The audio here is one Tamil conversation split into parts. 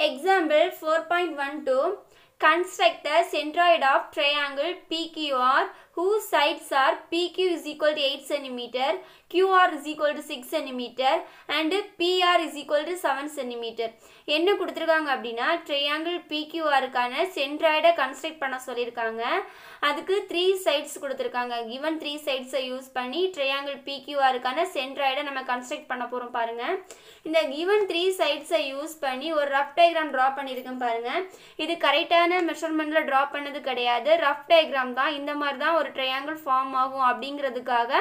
Example 4.12 Construct the centroid of triangle PQR whose sides are PQ is equal to 8 cm, QR is equal to 6 cm and PR is equal to 7 cm. என்ன கொடுத்துருக்காங்க அப்படின்னா ட்ரையாங்கிள் பிக்யூஆருக்கான சென்ட்ராய்டை கன்ஸ்ட்ரக்ட் பண்ண சொல்லியிருக்காங்க அதுக்கு த்ரீ சைட்ஸ் கொடுத்துருக்காங்க கிவன் த்ரீ சைட்ஸை யூஸ் பண்ணி ட்ரையாங்கிள் பிக்யூஆருக்கான சென்ட்ராய்டை நம்ம கன்ஸ்ட்ரக்ட் பண்ண போகிறோம் பாருங்கள் இந்த கிவன் த்ரீ சைட்ஸை யூஸ் பண்ணி ஒரு ரஃப் டயக்ராம் ட்ரா பண்ணியிருக்கேன் பாருங்கள் இது கரெக்டான மெஷர்மெண்ட்டில் ட்ரா பண்ணது கிடையாது ரஃப் diagram தான் இந்த மாதிரி தான் ஒரு ஒரு ட்ரையாங்கிள் ஃபார்ம் ஆகும் அப்படிங்கிறதுக்காக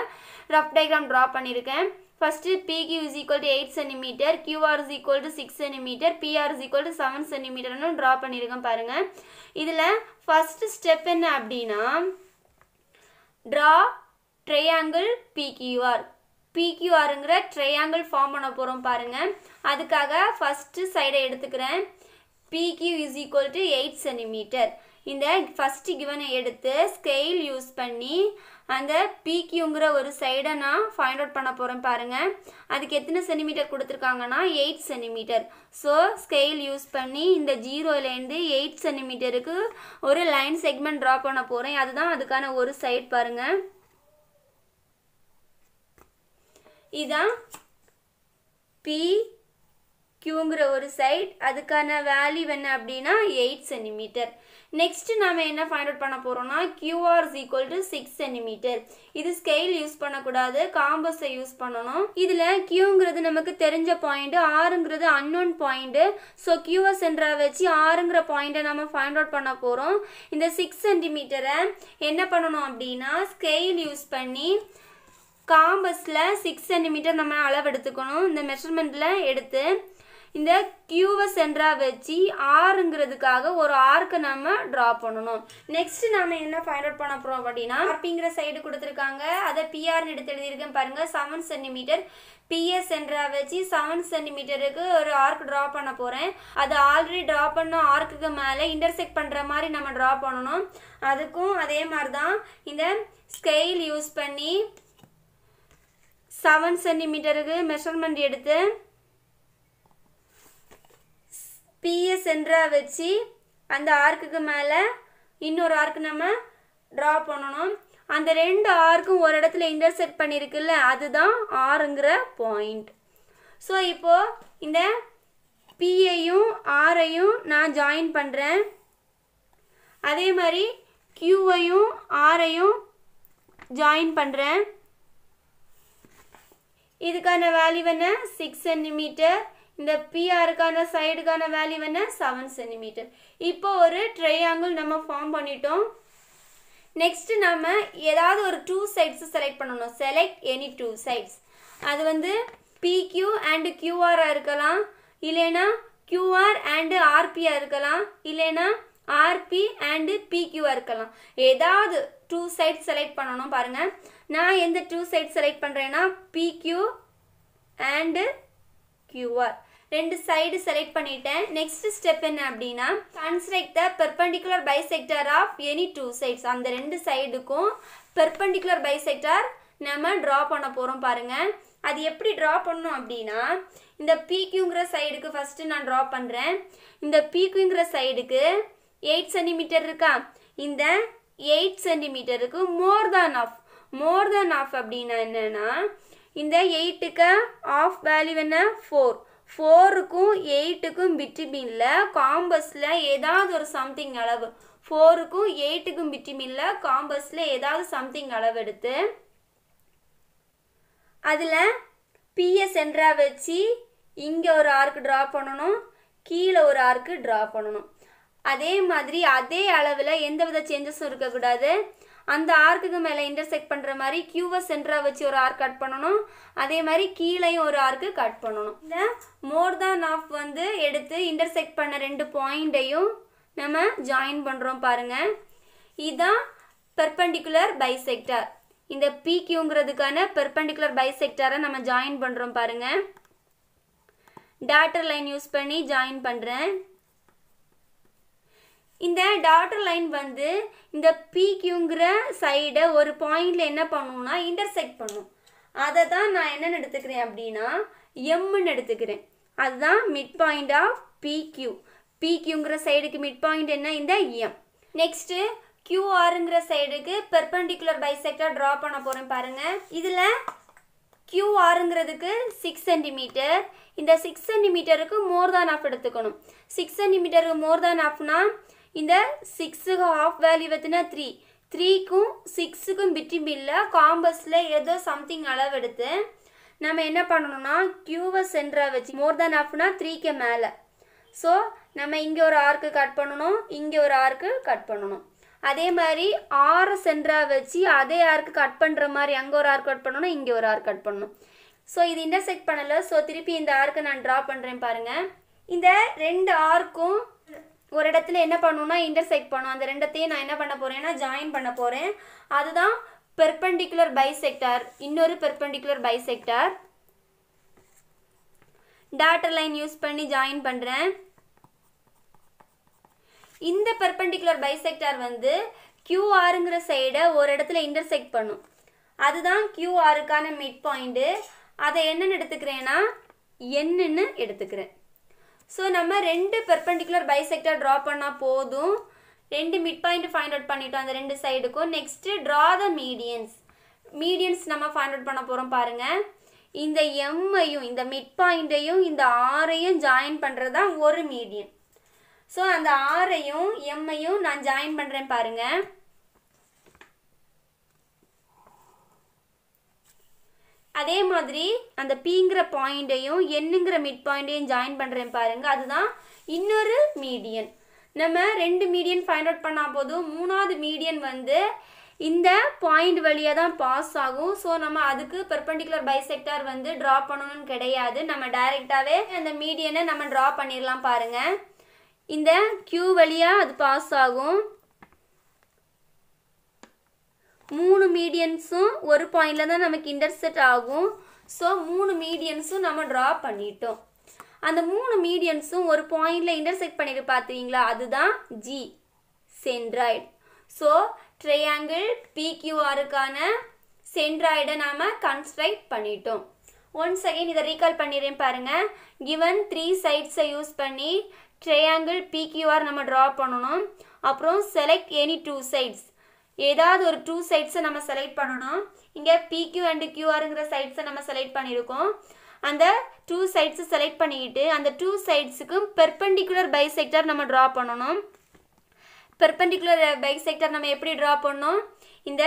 ரஃப் டைக்ராம் ட்ரா பண்ணியிருக்கேன் first PQ is equal to eight centimetre QR is equal to six centimetre PR is equal to seven சென்டிமீட்டர்னு ட்ரா பண்ணியிருக்கேன் பாருங்கள் இதில் ஃபஸ்ட்டு ஸ்டெப் என்ன அப்படின்னா ட்ரா ட்ரையாங்கிள் பிகியூஆர் பிகியூஆருங்கிற ட்ரையாங்கிள் ஃபார்ம் பண்ண போகிறோம் பாருங்கள் அதுக்காக ஃபஸ்ட்டு சைடை எடுத்துக்கிறேன் PQ is equal to eight centimetre இந்த ஃபஸ்ட்டு கிவனை எடுத்து ஸ்கெயில் யூஸ் பண்ணி அந்த பிக்யூங்கிற ஒரு சைடை நான் ஃபைண்ட் அவுட் பண்ண போகிறேன் பாருங்கள் அதுக்கு எத்தனை சென்டிமீட்டர் கொடுத்துருக்காங்கன்னா eight centimetre so scale use பண்ணி இந்த ஜீரோலேருந்து எயிட் சென்டிமீட்டருக்கு ஒரு லைன் செக்மெண்ட் ட்ரா பண்ண போகிறேன் அதுதான் அதுக்கான ஒரு சைட் பாருங்கள் இதுதான் பி கியூங்கிற ஒரு சைட் அதுக்கான வேல்யூ என்ன அப்படின்னா எயிட் சென்டிமீட்டர் நெக்ஸ்ட் நம்ம என்ன ஃபைண்ட் அவுட் பண்ண போறோம்னா QR is equal to six centimetre இது ஸ்கெயில் யூஸ் பண்ணக்கூடாது காம்பஸை யூஸ் பண்ணணும் இதில் கியூங்கிறது நமக்கு தெரிஞ்ச பாயிண்ட்டு ஆறுங்கிறது அன்னோன் பாயிண்ட்டு ஸோ கியூஆர் சென்டரா வச்சு ஆறுங்கிற பாயிண்ட்டை நம்ம ஃபைண்ட் அவுட் பண்ண போகிறோம் இந்த சிக்ஸ் சென்டிமீட்டரை என்ன பண்ணணும் அப்படின்னா ஸ்கெயில் யூஸ் பண்ணி காம்பஸில் சிக்ஸ் சென்டிமீட்டர் நம்ம அளவு எடுத்துக்கணும் இந்த மெஷர்மெண்ட்டில் எடுத்து இந்த கியூவை சென்டரா வச்சு ஆறுங்கிறதுக்காக ஒரு ஆர்க்கை நம்ம ட்ரா பண்ணணும் நெக்ஸ்ட் நாம என்ன ஃபைண்ட் அவுட் பண்ண போகிறோம் அப்படின்னா ஆர்பிங்கிற சைடு கொடுத்துருக்காங்க அதை பிஆர்னு எடுத்து எழுதியிருக்கேன் பாருங்க செவன் சென்டிமீட்டர் பிஎஸ் சென்டரா வச்சு செவன் சென்டிமீட்டருக்கு ஒரு ஆர்க் ட்ரா பண்ண போகிறேன் அதை ஆல்ரெடி ட்ரா பண்ண ஆர்க்குக்கு மேலே இன்டர்செக்ட் பண்ணுற மாதிரி நம்ம ட்ரா பண்ணணும் அதுக்கும் அதே மாதிரி தான் இந்த ஸ்கெயில் யூஸ் பண்ணி செவன் சென்டிமீட்டருக்கு மெஷர்மெண்ட் எடுத்து பிஎஸ் சென்டராக வச்சு அந்த ஆர்க்குக்கு மேலே இன்னொரு ஆர்க்கு நம்ம ட்ரா பண்ணணும் அந்த ரெண்டு ஆர்க்கும் ஒரு இடத்துல இன்டர்செக்ட் பண்ணியிருக்குல்ல அதுதான் ஆறுங்கிற பாயிண்ட் ஸோ இப்போது இந்த பிஏயும் ஆரையும் நான் ஜாயின் பண்ணுறேன் அதே மாதிரி கியூவையும் ஆரையும் ஜாயின் பண்ணுறேன் இதுக்கான வேல்யூ என்ன சிக்ஸ் சென்டிமீட்டர் இந்த பிஆருக்கான சைடுக்கான வேல்யூ என்ன செவன் சென்டிமீட்டர் இப்போ ஒரு ட்ரையாங்கிள் நம்ம ஃபார்ம் பண்ணிட்டோம் நெக்ஸ்ட் நம்ம ஏதாவது ஒரு டூ சைட்ஸ் செலக்ட் பண்ணணும் செலக்ட் எனி டூ சைட்ஸ் அது வந்து பிக்யூ அண்டு கியூஆராக இருக்கலாம் இல்லைனா கியூஆர் அண்டு ஆர்பியாக இருக்கலாம் இல்லைனா ஆர்பி அண்டு பிக்யூவாக இருக்கலாம் ஏதாவது டூ சைட் செலக்ட் பண்ணணும் பாருங்கள் நான் எந்த டூ சைட் செலக்ட் பண்ணுறேன்னா பிக்யூ அண்டு கியூஆர் ரெண்டு சைடு செலக்ட் பண்ணிட்டேன் நெக்ஸ்ட் ஸ்டெப் என்ன அப்படின்னா construct the perpendicular bisector of any two sides அந்த ரெண்டு சைடுக்கும் பெர்பண்டிகுலர் பைசெக்டர் நம்ம ட்ரா பண்ண போகிறோம் பாருங்கள் அது எப்படி ட்ரா பண்ணோம் அப்படின்னா இந்த பிக்யூங்கிற சைடுக்கு ஃபஸ்ட்டு நான் ட்ரா பண்ணுறேன் இந்த பிக்யூங்கிற சைடுக்கு எயிட் சென்டிமீட்டர் இருக்கா இந்த எயிட் சென்டிமீட்டருக்கு மோர் than of more than of அப்படின்னா என்னென்னா இந்த எயிட்டுக்கு ஆஃப் வேல்யூ என்ன ஃபோர் ஃபோருக்கும் எயிட்டுக்கும் பிட்விமில்ல காம்பஸில் ஏதாவது ஒரு சம்திங் அளவு ஃபோருக்கும் எயிட்டுக்கும் பிட்விமில்ல காம்பஸில் ஏதாவது சம்திங் அளவு எடுத்து அதில் பிஎஸ் சென்டராக வச்சு இங்கே ஒரு ஆர்க்கு ட்ரா பண்ணணும் கீழே ஒரு ஆர்க்கு ட்ரா பண்ணணும் அதே மாதிரி அதே அளவில் எந்த வித சேஞ்சஸும் இருக்கக்கூடாது அந்த ஆர்க்குக்கு மேலே இன்டர்செக்ட் பண்ணுற மாதிரி கியூவை சென்டராக வச்சு ஒரு ஆர்க் கட் பண்ணணும் அதே மாதிரி கீழேயும் ஒரு ஆர்க்கு கட் பண்ணணும் இந்த மோர் தான் ஆஃப் வந்து எடுத்து இன்டர்செக்ட் பண்ண ரெண்டு பாயிண்டையும் நம்ம ஜாயின் பண்ணுறோம் பாருங்கள் இதுதான் பெர்பண்டிகுலர் பைசெக்டார் இந்த கியூங்கிறதுக்கான பெர்பண்டிகுலர் பைசெக்டாரை நம்ம ஜாயின் பண்ணுறோம் பாருங்கள் டேட்டர் லைன் யூஸ் பண்ணி ஜாயின் பண்ணுறேன் இந்த டாட்டர் லைன் வந்து இந்த பிக்யூங்கிற சைடை ஒரு பாயிண்டில் என்ன பண்ணும்னா இன்டர்செக்ட் பண்ணும் அதை தான் நான் என்னென்னு எடுத்துக்கிறேன் அப்படின்னா எம்முன்னு எடுத்துக்கிறேன் அதுதான் மிட் பாயிண்ட் ஆஃப் பிக்யூ பிக்யூங்கிற சைடுக்கு மிட் பாயிண்ட் என்ன இந்த எம் நெக்ஸ்ட்டு கியூஆருங்கிற சைடுக்கு பெர்பண்டிகுலர் பைசெக்டாக ட்ரா பண்ண போகிறேன் பாருங்கள் இதில் கியூஆருங்கிறதுக்கு சிக்ஸ் சென்டிமீட்டர் இந்த சிக்ஸ் சென்டிமீட்டருக்கு மோர் தான் ஆஃப் எடுத்துக்கணும் சிக்ஸ் சென்டிமீட்டருக்கு மோர் தான் ஆஃப்னா இந்த சிக்ஸுக்கு ஹாஃப் வேல்யூ பார்த்தினா த்ரீ த்ரீக்கும் சிக்ஸுக்கும் பிட்டிபில்ல காம்பஸில் ஏதோ சம்திங் அளவெடுத்து நம்ம என்ன பண்ணணும்னா கியூவை சென்டராக வச்சு மோர் தேன் ஆஃப்னா த்ரீக்கு மேலே ஸோ நம்ம இங்கே ஒரு ஆர்க்கு கட் பண்ணணும் இங்கே ஒரு ஆர்க்கு கட் பண்ணணும் அதே மாதிரி R சென்டராக வச்சு அதே ஆர்க்கு கட் பண்ணுற மாதிரி அங்கே ஒரு R கட் பண்ணணும் இங்கே ஒரு R கட் பண்ணணும் ஸோ இது இன்டர்செக்ட் பண்ணலை ஸோ திருப்பி இந்த ஆர்க்கை நான் ட்ரா பண்ணுறேன் பாருங்கள் இந்த ரெண்டு ஆர்க்கும் ஒரு இடத்துல என்ன பண்ணுன்னா இன்டர்செக்ட் பண்ணும் அந்த ரெண்டத்தையும் நான் என்ன பண்ண போகிறேன்னா ஜாயின் பண்ண போகிறேன் அதுதான் பெர்பெண்டிகுலர் பைசெக்டார் இன்னொரு perpendicular bisector dotted line use பண்ணி ஜாயின் பண்ணுறேன் இந்த பெர்பெண்டிகுலர் பைசெக்டார் வந்து கியூஆருங்கிற சைடை ஒரு இடத்துல இன்டர்செக்ட் பண்ணும் அதுதான் கியூஆருக்கான மிட் பாயிண்ட்டு அதை என்னென்னு எடுத்துக்கிறேன்னா என்னன்னு எடுத்துக்கிறேன் ஸோ நம்ம ரெண்டு பெர்பெண்டிகுலர் பைசெக்டர் ட்ரா பண்ணால் போதும் ரெண்டு மிட் பாயிண்ட் ஃபைண்ட் அவுட் பண்ணிட்டோம் அந்த ரெண்டு சைடுக்கும் next draw the medians medians நம்ம ஃபைண்ட் அவுட் பண்ண போகிறோம் பாருங்கள் இந்த எம்மையும் இந்த மிட் பாயிண்ட்டையும் இந்த ஆரையும் ஜாயின் பண்ணுறது தான் ஒரு மீடியன் ஸோ அந்த ஆரையும் எம்மையும் நான் ஜாயின் பண்ணுறேன் பாருங்கள் அதே மாதிரி அந்த பிங்கிற பாயிண்ட்டையும் என்னுங்கிற மிட் பாயிண்ட்டையும் ஜாயின் பண்ணுறேன் பாருங்கள் அதுதான் இன்னொரு மீடியன் நம்ம ரெண்டு மீடியன் ஃபைண்ட் அவுட் பண்ணால் போதும் மூணாவது மீடியன் வந்து இந்த பாயிண்ட் வழியாக தான் பாஸ் ஆகும் ஸோ நம்ம அதுக்கு பெர்பண்டிகுலர் பைசெக்டார் வந்து ட்ரா பண்ணணும்னு கிடையாது நம்ம டைரெக்டாகவே அந்த மீடியனை நம்ம ட்ரா பண்ணிடலாம் பாருங்கள் இந்த கியூ வழியாக அது பாஸ் ஆகும் மூணு மீடியன்ஸும் ஒரு பாயிண்டில் தான் நமக்கு இன்டர்செட் ஆகும் ஸோ மூணு மீடியன்ஸும் நம்ம ட்ரா பண்ணிட்டோம் அந்த மூணு மீடியன்ஸும் ஒரு பாயிண்டில் இன்டர்செக்ட் பண்ணிட்டு பார்த்துறீங்களா அதுதான் ஜி சென்ட்ராய்டு ஸோ ட்ரையாங்கிள் பிக்யூஆருக்கான சென்ட்ராய்டை நாம் கன்ஸ்ட்ரக்ட் பண்ணிட்டோம் ஒன்ஸ் அகைன் இதை ரீகால் பண்ணிடுறேன் பாருங்கள் கிவன் த்ரீ சைட்ஸை யூஸ் பண்ணி ட்ரையாங்கிள் பிக்யூஆர் நம்ம ட்ரா பண்ணணும் அப்புறம் செலக்ட் எனி டூ சைட்ஸ் ஏதாவது ஒரு டூ சைட்ஸை நம்ம செலக்ட் பண்ணணும் இங்கே பிக்யூ அண்டு கியூஆருங்கிற சைட்ஸை நம்ம செலக்ட் பண்ணியிருக்கோம் அந்த டூ சைட்ஸை செலக்ட் பண்ணிக்கிட்டு அந்த டூ சைட்ஸுக்கும் பெர்பெண்டிகுலர் பைசெக்டர் நம்ம ட்ரா பண்ணணும் பெர்பெண்டிகுலர் பைசெக்டர் நம்ம எப்படி ட்ரா பண்ணணும் இந்த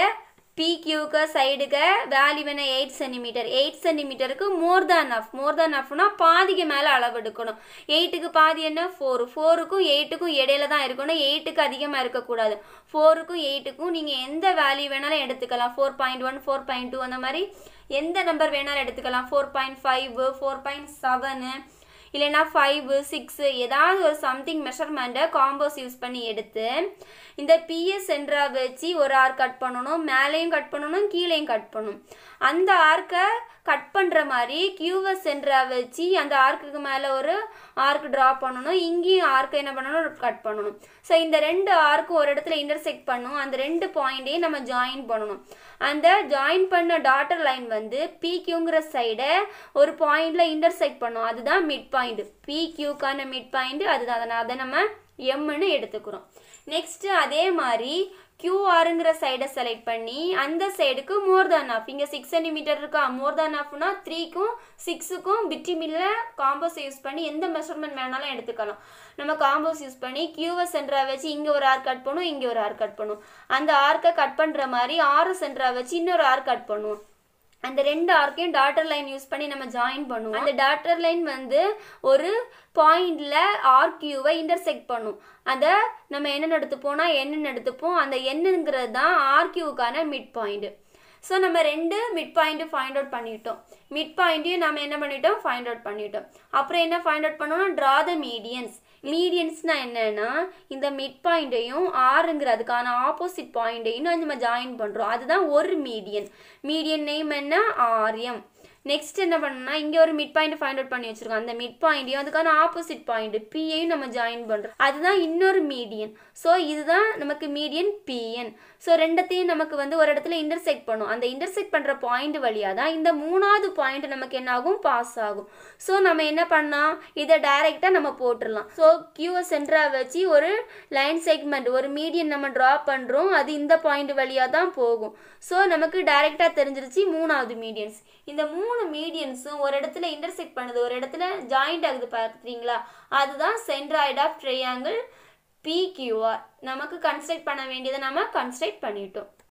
பிக்யூக்கு சைடுக்கு வேல்யூ வேணால் எயிட் சென்டிமீட்டர் எயிட் சென்டிமீட்டருக்கு மோர் தேன் ஆஃப் மோர் தேன் ஆஃப்னா பாதிக்கு மேலே அளவு எடுக்கணும் எயிட்டுக்கு பாதி என்ன ஃபோர் ஃபோருக்கும் எயிட்டுக்கும் இடையில தான் இருக்கணும் எயிட்டுக்கு அதிகமாக இருக்கக்கூடாது ஃபோருக்கும் எயிட்டுக்கும் நீங்கள் எந்த வேல்யூ வேணாலும் எடுத்துக்கலாம் four point one four point two அந்த மாதிரி எந்த நம்பர் வேணாலும் எடுத்துக்கலாம் four point five four point seven இல்லைன்னா ஃபைவு சிக்ஸு ஏதாவது ஒரு சம்திங் மெஷர்மெண்ட்டை காம்போஸ் யூஸ் பண்ணி எடுத்து இந்த பிஎஸ் சென்டராக வச்சு ஒரு ஆர்க் கட் பண்ணணும் மேலேயும் கட் பண்ணணும் கீழேயும் கட் பண்ணணும் அந்த ஆர்க்கை கட் பண்ணுற மாதிரி கியூவை சென்டராக வச்சு அந்த ஆர்க்குக்கு மேலே ஒரு ஆர்க் ட்ரா பண்ணணும் இங்கேயும் ஆர்க்கு என்ன பண்ணணும் கட் பண்ணணும் ஸோ இந்த ரெண்டு ஆர்க்கு ஒரு இடத்துல இன்டர்செக்ட் பண்ணும் அந்த ரெண்டு பாயிண்டையும் நம்ம ஜாயின் பண்ணணும் அந்த ஜாயின் பண்ண டாட்டர் லைன் வந்து பிக்யூங்கிற சைடை ஒரு பாயிண்டில் இன்டர்செக்ட் பண்ணும் அதுதான் மிட் பாயிண்ட் பிக்யூக்கான மிட் பாயிண்ட் அதுதான் அதை நம்ம எம்னு எடுத்துக்கிறோம் நெக்ஸ்ட்டு அதே மாதிரி கியூஆருங்கிற சைடை செலக்ட் பண்ணி அந்த சைடுக்கு மோர் தேன் ஆஃப் இங்கே சிக்ஸ் சென்டிமீட்டர் இருக்கா மோர் தேன் ஆஃப்னா த்ரீக்கும் சிக்ஸுக்கும் பிட்டிமில்ல காம்போஸ் யூஸ் பண்ணி எந்த மெஷர்மெண்ட் வேணாலும் எடுத்துக்கலாம் நம்ம காம்போஸ் யூஸ் பண்ணி கியூவை சென்டராக வச்சு இங்கே ஒரு ஆர் கட் பண்ணும் இங்கே ஒரு ஆர் கட் பண்ணும் அந்த ஆர்க்கை கட் பண்ணுற மாதிரி ஆறு சென்டராக வச்சு இன்னொரு ஆர் கட் பண்ணுவோம் அந்த ரெண்டு ஆர்க்கையும் டாட்டர் லைன் யூஸ் பண்ணி நம்ம ஜாயின் பண்ணுவோம் அந்த டாட்டர் லைன் வந்து ஒரு பாயிண்ட்ல ஆர்கியூவை இன்டர்செக்ட் பண்ணும் அதை நம்ம என்ன எடுத்துப்போம்னா என்னன்னு எடுத்துப்போம் அந்த என்னங்கிறது தான் ஆர்கியூக்கான மிட் பாயிண்ட் ஸோ நம்ம ரெண்டு மிட் பாயிண்ட் ஃபைண்ட் அவுட் பண்ணிட்டோம் மிட் பாயிண்ட்டையும் நம்ம என்ன பண்ணிட்டோம் ஃபைண்ட் அவுட் பண்ணிட்டோம் அப்புறம் என்ன ஃபைண்ட் அவுட் பண்ணோம்னா ட்ரா த மீடியன்ஸ் மீடியன்ஸ்னால் என்னென்னா இந்த மிட் பாயிண்டையும் ஆறுங்கிற அதுக்கான ஆப்போசிட் பாயிண்ட்டையும் நம்ம ஜாயின் பண்ணுறோம் அதுதான் ஒரு மீடியன் மீடியன் நேம் என்ன ஆர்எம் நெக்ஸ்ட் என்ன பண்ணணும்னா இங்கே ஒரு மிட் பாயிண்ட் ஃபைண்ட் அவுட் பண்ணி வச்சிருக்கோம் அந்த மிட் பாயிண்ட்டையும் அதுக்கான ஆப்போசிட் பாயிண்ட் பியையும் நம்ம ஜாயின் பண்ணுறோம் அதுதான் இன்னொரு மீடியன் ஸோ இதுதான் நமக்கு மீடியன் பிஎன் ஸோ ரெண்டத்தையும் நமக்கு வந்து ஒரு இடத்துல இன்டர்செக்ட் பண்ணும் அந்த இன்டர்செக்ட் பண்ணுற பாயிண்ட் வழியாக தான் இந்த மூணாவது பாயிண்ட் நமக்கு என்ன ஆகும் பாஸ் ஆகும் ஸோ நம்ம என்ன பண்ணால் இதை டைரெக்டாக நம்ம போட்டுடலாம் ஸோ கியூவை சென்டராக வச்சு ஒரு லைன் செக்மெண்ட் ஒரு மீடியன் நம்ம ட்ரா பண்ணுறோம் அது இந்த பாயிண்ட் வழியாக தான் போகும் ஸோ நமக்கு டைரெக்டாக தெரிஞ்சிருச்சு மூணாவது மீடியன்ஸ் இந்த மூணு மூணு மீடியன்ஸும் ஒரு இடத்துல இன்டர்செக்ட் பண்ணுது ஒரு இடத்துல ஜாயிண்ட் ஆகுது பார்க்குறீங்களா அதுதான் சென்ட்ராய்ட் ஆஃப் ட்ரையாங்கிள் பிக்யூஆர் நமக்கு கன்ஸ்ட்ரக்ட் பண்ண வேண்டியதை நம்ம கன்ஸ்ட்ரக்ட் பண்ணிட்டோம்